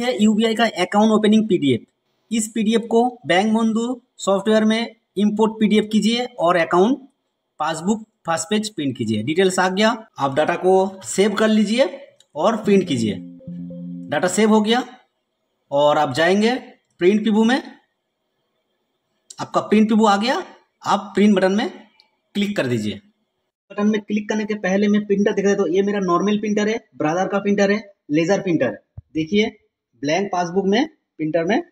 है यूबीआई का account opening PDF इस पीडीएफ को बैंक बंधु सॉफ्टवेयर में इंपोर्ट पीडीएफ कीजिए और account passbook first page print कीजिए डिटेल्स आ गया आप डाटा को सेव कर लीजिए और प्रिंट कीजिए डाटा सेव हो गया और आप जाएंगे प्रिंट पीबू में आपका प्रिंट पिबू आ गया आप प्रिंट बटन में क्लिक कर दीजिए बटन में क्लिक करने के पहले मैं प्रिंटर देख रहे तो ये मेरा नॉर्मल प्रिंटर है ब्रादर का प्रिंटर है लेजर प्रिंटर देखिए ब्लैंक पासबुक में प्रिंटर में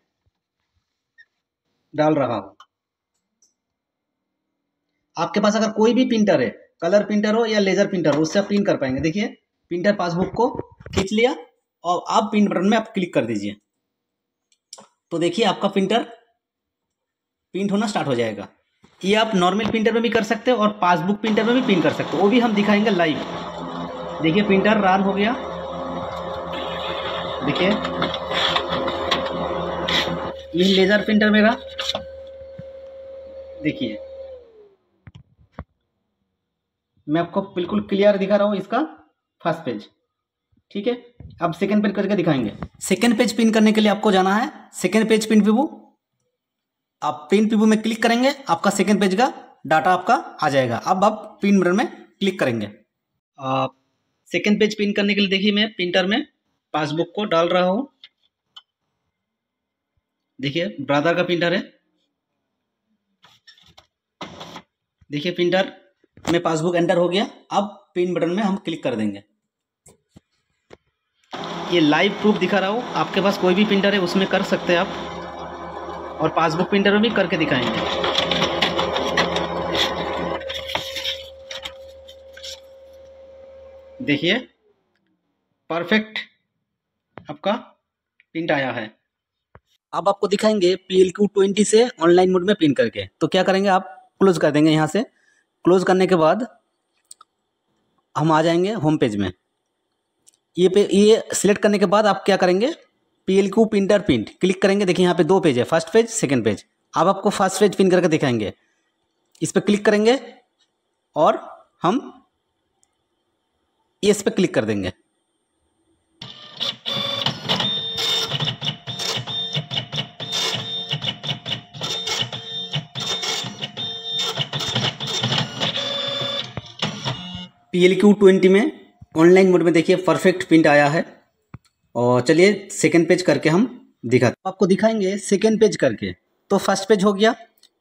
डाल रहा हूँ आपके पास अगर कोई भी प्रिंटर है कलर प्रिंटर हो या लेजर प्रिंटर हो उससे आप प्रिंट कर पाएंगे देखिए प्रिंटर पासबुक को खींच लिया और आप प्रिंट बटन में आप क्लिक कर दीजिए तो देखिए आपका प्रिंटर प्रिंट होना स्टार्ट हो जाएगा ये आप नॉर्मल प्रिंटर में भी कर सकते हो और पासबुक प्रिंटर में भी प्रिंट कर सकते हो वो भी हम दिखाएंगे लाइव देखिए प्रिंटर रन हो गया देखिए ये लेज़र प्रिंटर मेरा देखिए मैं आपको बिल्कुल क्लियर दिखा रहा हूँ इसका फर्स्ट पेज ठीक है अब सेकेंड पेज करके दिखाएंगे सेकेंड पेज पिन करने के लिए आपको जाना है सेकेंड पेज पिन पिबू आप पिन पिबू में क्लिक करेंगे आपका सेकेंड पेज का डाटा आपका आ जाएगा अब आप पिन मिरर में क्लिक करेंगे सेकेंड पेज पिन करने के लिए देखिए मैं प्रिंटर में पासबुक को डाल रहा हूँ देखिए ब्रादर का प्रिंटर है देखिए प्रिंटर में पासबुक एंटर हो गया अब पिन बटन में हम क्लिक कर देंगे ये लाइव प्रूफ दिखा रहा हूँ आपके पास कोई भी प्रिंटर है उसमें कर सकते हैं आप और पासबुक प्रिंटर में भी करके दिखाएंगे देखिए परफेक्ट आपका प्रिंट आया है अब आपको दिखाएंगे पी क्यू ट्वेंटी से ऑनलाइन मोड में प्रिंट करके तो क्या करेंगे आप क्लोज कर देंगे यहाँ से क्लोज करने के बाद हम आ जाएंगे होम पेज में ये पे ये सिलेक्ट करने के बाद आप क्या करेंगे P L Q printer print click करेंगे देखिए यहाँ पे दो पेज है फर्स्ट पेज सेकेंड पेज अब आपको फर्स्ट पेज प्रिंट करके दिखाएंगे इस पर क्लिक करेंगे और हम इस पर क्लिक कर देंगे पी एल क्यू ट्वेंटी में ऑनलाइन मोड में देखिए परफेक्ट प्रिंट आया है और चलिए सेकेंड पेज करके हम दिखा तो आपको दिखाएंगे सेकेंड पेज करके तो फर्स्ट पेज हो गया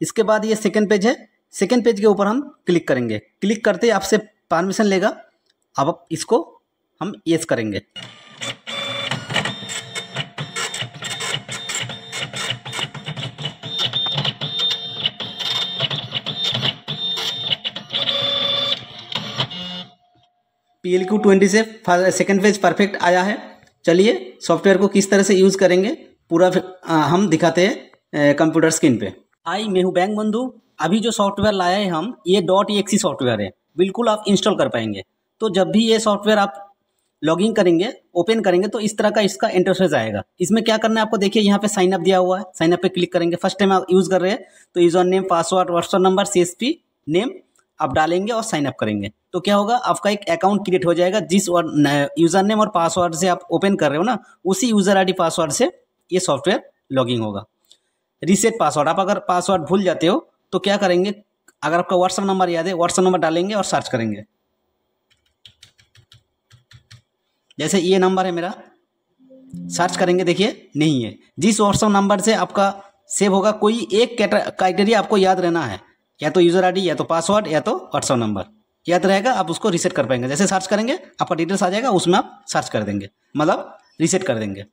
इसके बाद ये सेकेंड पेज है सेकेंड पेज के ऊपर हम क्लिक करेंगे क्लिक करते ही आपसे परमिशन लेगा अब इसको हम येस करेंगे पी एल क्यू ट्वेंटी से सेकेंड फेज परफेक्ट आया है चलिए सॉफ्टवेयर को किस तरह से यूज़ करेंगे पूरा आ, हम दिखाते हैं कंप्यूटर स्क्रीन पे हाई मेहू बैंक बंधु अभी जो सॉफ्टवेयर लाया है हम ये डॉट एक्सी सॉफ्टवेयर है बिल्कुल आप इंस्टॉल कर पाएंगे तो जब भी ये सॉफ्टवेयर आप लॉगिन करेंगे ओपन करेंगे तो इस तरह का इसका इंटरफेस आएगा इसमें क्या करना है आपको देखिए यहाँ पे साइन अप दिया हुआ है साइन अप पे क्लिक करेंगे फर्स्ट टाइम आप यूज़ कर रहे हैं तो user name password WhatsApp number सी नेम आप डालेंगे और साइनअप करेंगे तो क्या होगा आपका एक अकाउंट क्रिएट हो जाएगा जिस और यूज़र नेम और पासवर्ड से आप ओपन कर रहे हो ना उसी यूज़र आई पासवर्ड से ये सॉफ्टवेयर लॉगिंग होगा रीसेट पासवर्ड आप अगर पासवर्ड भूल जाते हो तो क्या करेंगे अगर आपका व्हाट्सअप नंबर याद है व्हाट्सअप नंबर डालेंगे और सर्च करेंगे जैसे ये नंबर है मेरा सर्च करेंगे देखिए नहीं है जिस व्हाट्सअप नंबर से आपका सेव होगा कोई एक क्राइटेरिया आपको याद रहना है या तो यूज़र आईडी या तो पासवर्ड या तो व्हाट्सअप नंबर याद रहेगा आप उसको रिसेट कर पाएंगे जैसे सर्च करेंगे आपका डिटेल्स आ जाएगा उसमें आप सर्च कर देंगे मतलब रिसेट कर देंगे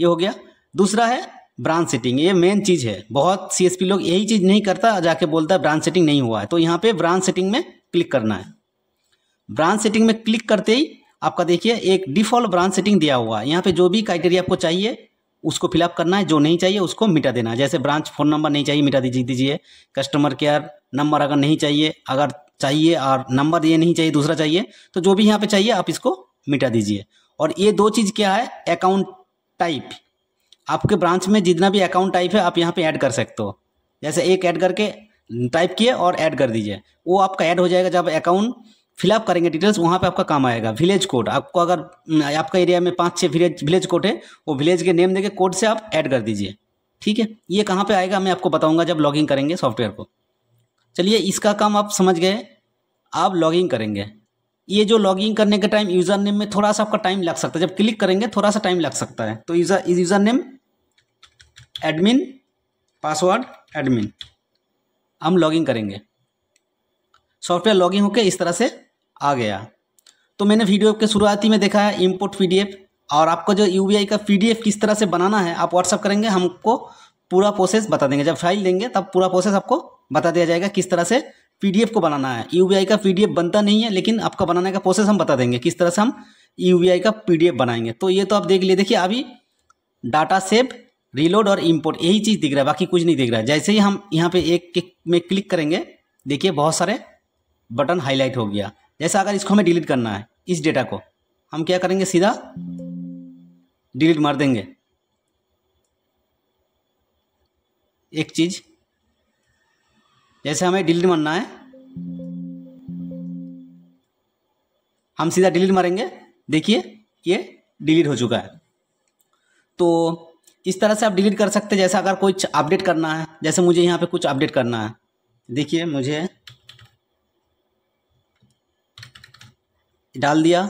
ये हो गया दूसरा है ब्रांच सेटिंग ये मेन चीज़ है बहुत सी लोग यही चीज़ नहीं करता जाके बोलता है ब्रांच सेटिंग नहीं हुआ है तो यहाँ पे ब्रांच सेटिंग में क्लिक करना है ब्रांच सेटिंग में क्लिक करते ही आपका देखिए एक डिफॉल्ट ब्रांच सेटिंग दिया हुआ है यहाँ पे जो भी क्राइटेरिया आपको चाहिए उसको फिलअप करना है जो नहीं चाहिए उसको मिटा देना है जैसे ब्रांच फ़ोन नंबर नहीं चाहिए मिटा दीजिए दीजिए कस्टमर केयर नंबर अगर नहीं चाहिए अगर चाहिए और नंबर ये नहीं चाहिए दूसरा चाहिए तो जो भी यहाँ पे चाहिए आप इसको मिटा दीजिए और ये दो चीज़ क्या है अकाउंट टाइप आपके ब्रांच में जितना भी अकाउंट टाइप है आप यहाँ पे ऐड कर सकते हो जैसे एक ऐड करके टाइप किए और ऐड कर दीजिए वो आपका ऐड हो जाएगा जब अकाउंट फिलअप करेंगे डिटेल्स वहाँ पे आपका काम आएगा विलेज कोड आपको अगर आपका एरिया में पाँच छः विलेज विलेज कोड है वो विलेज के नेम देके कोड से आप ऐड कर दीजिए ठीक है ये कहाँ पे आएगा मैं आपको बताऊँगा जब लॉगिन करेंगे सॉफ्टवेयर को चलिए इसका काम आप समझ गए आप लॉगिंग करेंगे ये जो लॉगिंग करने के टाइम यूज़र नेम में थोड़ा सा आपका टाइम लग सकता है जब क्लिक करेंगे थोड़ा सा टाइम लग सकता है तो user user name admin password admin हम लॉगिंग करेंगे सॉफ्टवेयर लॉगिंग होकर इस तरह से आ गया तो मैंने वीडियो के शुरुआती में देखा है इम्पोर्ट पी और आपको जो यू का पी किस तरह से बनाना है आप व्हाट्सअप करेंगे हमको पूरा प्रोसेस बता देंगे जब फाइल देंगे तब पूरा प्रोसेस आपको बता दिया जाएगा किस तरह से पीडीएफ को बनाना है यूबीआई का पीडीएफ बनता नहीं है लेकिन आपका बनाने का प्रोसेस हम बता देंगे किस तरह से हम यूबीआई का पीडीएफ बनाएंगे तो ये तो आप देख लिए देखिए अभी डाटा सेव रीलोड और इम्पोर्ट यही चीज़ दिख रहा है बाकी कुछ नहीं दिख रहा है जैसे ही हम यहाँ पे एक में क्लिक करेंगे देखिए बहुत सारे बटन हाईलाइट हो गया जैसे अगर इसको हमें डिलीट करना है इस डेटा को हम क्या करेंगे सीधा डिलीट मार देंगे एक चीज़ जैसे हमें डिलीट मरना है हम सीधा डिलीट मारेंगे देखिए ये डिलीट हो चुका है तो इस तरह से आप डिलीट कर सकते हैं जैसे अगर कुछ अपडेट करना है जैसे मुझे यहाँ पे कुछ अपडेट करना है देखिए मुझे डाल दिया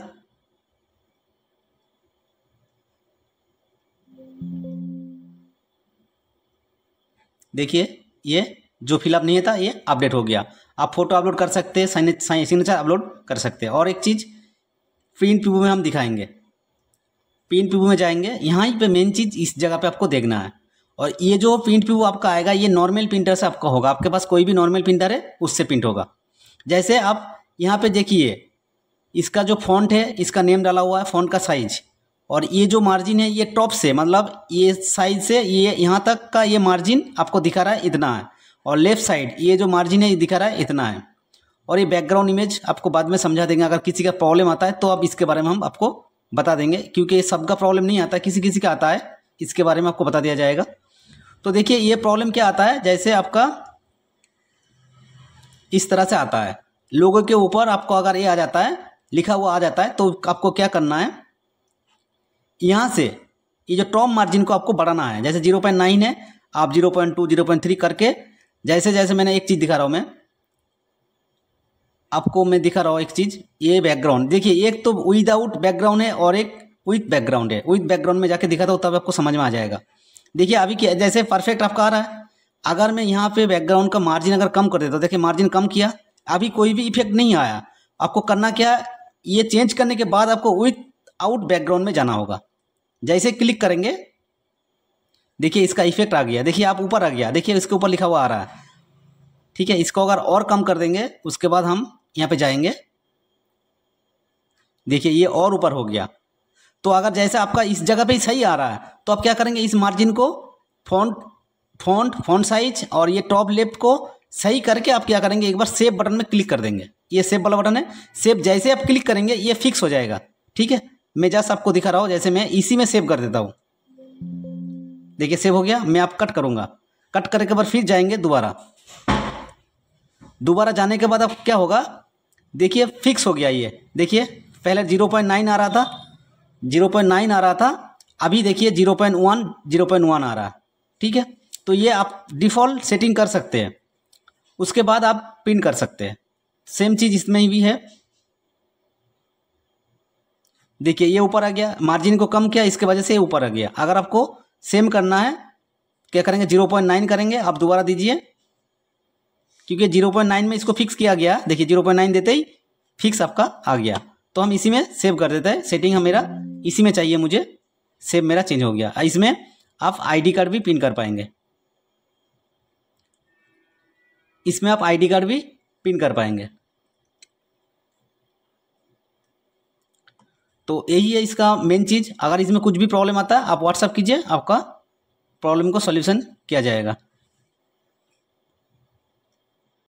देखिए ये जो फिलअप नहीं था ये अपडेट हो गया आप फोटो अपलोड कर सकते हैं सिग्नेचर अपलोड कर सकते हैं और एक चीज़ प्रिंट प्रीव्यू में हम दिखाएंगे प्रिंट प्रीव्यू में जाएंगे यहाँ पे मेन चीज़ इस जगह पे आपको देखना है और ये जो प्रिंट प्रीव्यू आपका आएगा ये नॉर्मल प्रिंटर से आपका होगा आपके पास कोई भी नॉर्मल प्रिंटर है उससे प्रिंट होगा जैसे आप यहाँ पे देखिए इसका जो फॉन्ट है इसका नेम डाला हुआ है फॉन्ट का साइज और ये जो मार्जिन है ये टॉप से मतलब ये साइड से ये यहाँ तक का ये मार्जिन आपको दिखा रहा है इतना है और लेफ्ट साइड ये जो मार्जिन है ये दिखा रहा है इतना है और ये बैकग्राउंड इमेज आपको बाद में समझा देंगे अगर किसी का प्रॉब्लम आता है तो आप इसके बारे में हम आपको बता देंगे क्योंकि ये सबका प्रॉब्लम नहीं आता किसी किसी का आता है इसके बारे में आपको बता दिया जाएगा तो देखिए ये प्रॉब्लम क्या आता है जैसे आपका इस तरह से आता है लोगों के ऊपर आपको अगर ये आ जाता है लिखा हुआ आ जाता है तो आपको क्या करना है यहाँ से ये जो टॉप मार्जिन को आपको बढ़ाना है जैसे जीरो पॉइंट नाइन है आप zero point two zero point three करके जैसे जैसे मैंने एक चीज़ दिखा रहा हूँ मैं आपको मैं दिखा रहा हूँ एक चीज़ ये बैकग्राउंड देखिए एक तो विदाउट बैकग्राउंड है और एक विथ बैकग्राउंड है विथ बैकग्राउंड में जाके दिखाता हूँ तब आपको समझ में आ जाएगा देखिए अभी क्या जैसे परफेक्ट आपका आ रहा है अगर मैं यहाँ पे बैकग्राउंड का मार्जिन अगर कम कर देता हूँ देखिए मार्जिन कम किया अभी कोई भी इफेक्ट नहीं आया आपको करना क्या ये चेंज करने के बाद आपको विथ आउट बैकग्राउंड में जाना होगा जैसे क्लिक करेंगे देखिए इसका इफेक्ट आ गया देखिए आप ऊपर आ गया देखिए इसके ऊपर लिखा हुआ आ रहा है ठीक है इसको अगर और कम कर देंगे उसके बाद हम यहाँ पे जाएंगे देखिए ये और ऊपर हो गया तो अगर जैसे आपका इस जगह पे सही आ रहा है तो आप क्या करेंगे इस मार्जिन को फॉन्ट फॉन्ट फॉन्ट साइज और ये टॉप लेफ्ट को सही करके आप क्या करेंगे एक बार सेव बटन में क्लिक कर देंगे ये सेव वाला बटन है सेव जैसे आप क्लिक करेंगे ये फिक्स हो जाएगा ठीक है मैं जस्ट आपको दिखा रहा हूँ जैसे मैं इसी में सेव कर देता हूँ देखिए सेव हो गया मैं आप कट करूँगा कट करने के बाद फिर जाएंगे दोबारा दोबारा जाने के बाद अब क्या होगा देखिए फिक्स हो गया ये देखिए पहले जीरो पॉइंट नाइन आ रहा था जीरो पॉइंट नाइन आ रहा था अभी देखिए zero point one zero point one आ रहा है ठीक है तो ये आप डिफ़ॉल्ट सेटिंग कर सकते हैं उसके बाद आप पिन कर सकते हैं सेम चीज़ इसमें भी है देखिए ये ऊपर आ गया मार्जिन को कम किया इसके वजह से ये ऊपर आ गया अगर आपको सेम करना है क्या करेंगे जीरो पॉइंट नाइन करेंगे आप दोबारा दीजिए क्योंकि जीरो पॉइंट नाइन में इसको फिक्स किया गया देखिए जीरो पॉइंट नाइन देते ही फिक्स आपका आ गया तो हम इसी में सेव कर देते हैं सेटिंग हम मेरा इसी में चाहिए मुझे सेव मेरा चेंज हो गया इसमें आप आई कार्ड भी पिन कर पाएंगे इसमें आप आई कार्ड भी पिन कर पाएंगे तो यही है इसका मेन चीज़ अगर इसमें कुछ भी प्रॉब्लम आता है आप व्हाट्सअप कीजिए आपका प्रॉब्लम को सॉल्यूशन किया जाएगा